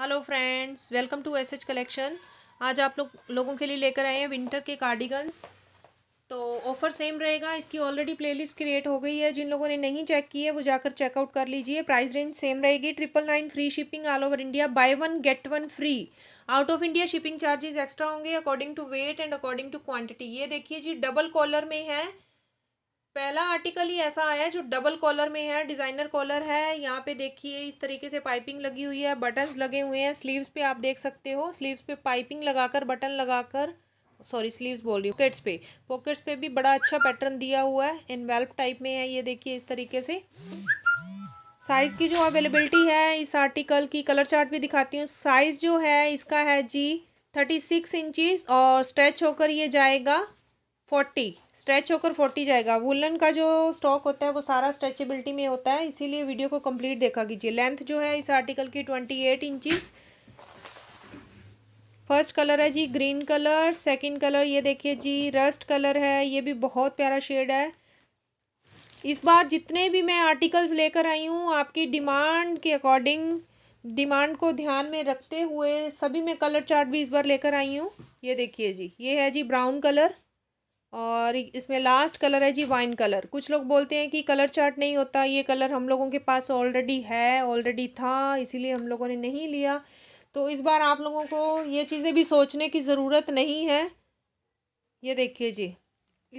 hello friends welcome to S H collection आज आप लोग लोगों के लिए लेकर आए हैं विंटर के कार्डिगन्स तो ऑफ़र सेम रहेगा इसकी ऑलरेडी प्लेलिस्ट क्रिएट हो गई है जिन लोगों ने नहीं चेक की है वो जाकर चेकआउट कर लीजिए प्राइस रेंज सेम रहेगी triple nine free shipping all over India buy one get one free out of India shipping charges extra होंगे according to weight and according to quantity ये देखिए जी डबल कॉलर में है पहला article ही ऐसा आया है जो डबल कॉलर में है डिज़ाइनर कॉलर है यहाँ पे देखिए इस तरीके से पाइपिंग लगी हुई है बटन्स लगे हुए हैं स्लीव्स पे आप देख सकते हो स्लीव्स पे पाइपिंग लगाकर बटन लगाकर सॉरी स्लीव्स बोल रही हूँ पॉकेट्स पे पॉकेट्स पे भी बड़ा अच्छा पैटर्न दिया हुआ है इनवेल्प टाइप में है ये देखिए इस तरीके से साइज़ की जो अवेलेबिलिटी है इस आर्टिकल की कलर चार्ट भी दिखाती हूँ साइज़ जो है इसका है जी थर्टी सिक्स इंचिस और स्ट्रेच होकर ये जाएगा फोर्टी स्ट्रेच होकर फोर्टी जाएगा वुलन का जो स्टॉक होता है वो सारा स्ट्रेचेबिलिटी में होता है इसीलिए वीडियो को कंप्लीट देखा कीजिए लेंथ जो है इस आर्टिकल की twenty eight inches first colour है जी ग्रीन कलर सेकंड कलर ये देखिए जी रस्ट कलर है ये भी बहुत प्यारा शेड है इस बार जितने भी मैं आर्टिकल्स लेकर आई हूँ आपकी डिमांड के अकॉर्डिंग डिमांड को ध्यान में रखते हुए सभी मैं कलर चार्ट भी इस बार लेकर आई हूँ ये देखिए जी ये है जी ब्राउन कलर और इसमें लास्ट कलर है जी वाइन कलर कुछ लोग बोलते हैं कि कलर चार्ट नहीं होता ये कलर हम लोगों के पास ऑलरेडी है ऑलरेडी था इसीलिए हम लोगों ने नहीं लिया तो इस बार आप लोगों को ये चीज़ें भी सोचने की ज़रूरत नहीं है ये देखिए जी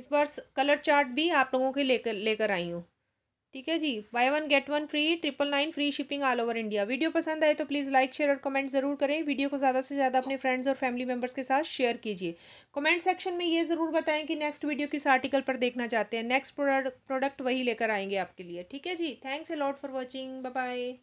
इस बार कलर चार्ट भी आप लोगों के लेकर लेकर आई हूँ ठीक है जी buy one get one free triple nine free shipping all over India video पसंद आए तो प्लीज़ लाइक शेयर और कमेंट ज़रूर करें वीडियो को ज़्यादा से ज़्यादा अपने फ्रेंड्स और फैमिली मेम्बर्स के साथ शेयर कीजिए कमेंट सेक्शन में ये ज़रूर बताएं कि नेक्स्ट वीडियो किस आर्टिकल पर देखना चाहते हैं नेक्स्ट प्रोडक्ट वही लेकर आएंगे आपके लिए ठीक है जी thanks a lot for watching bye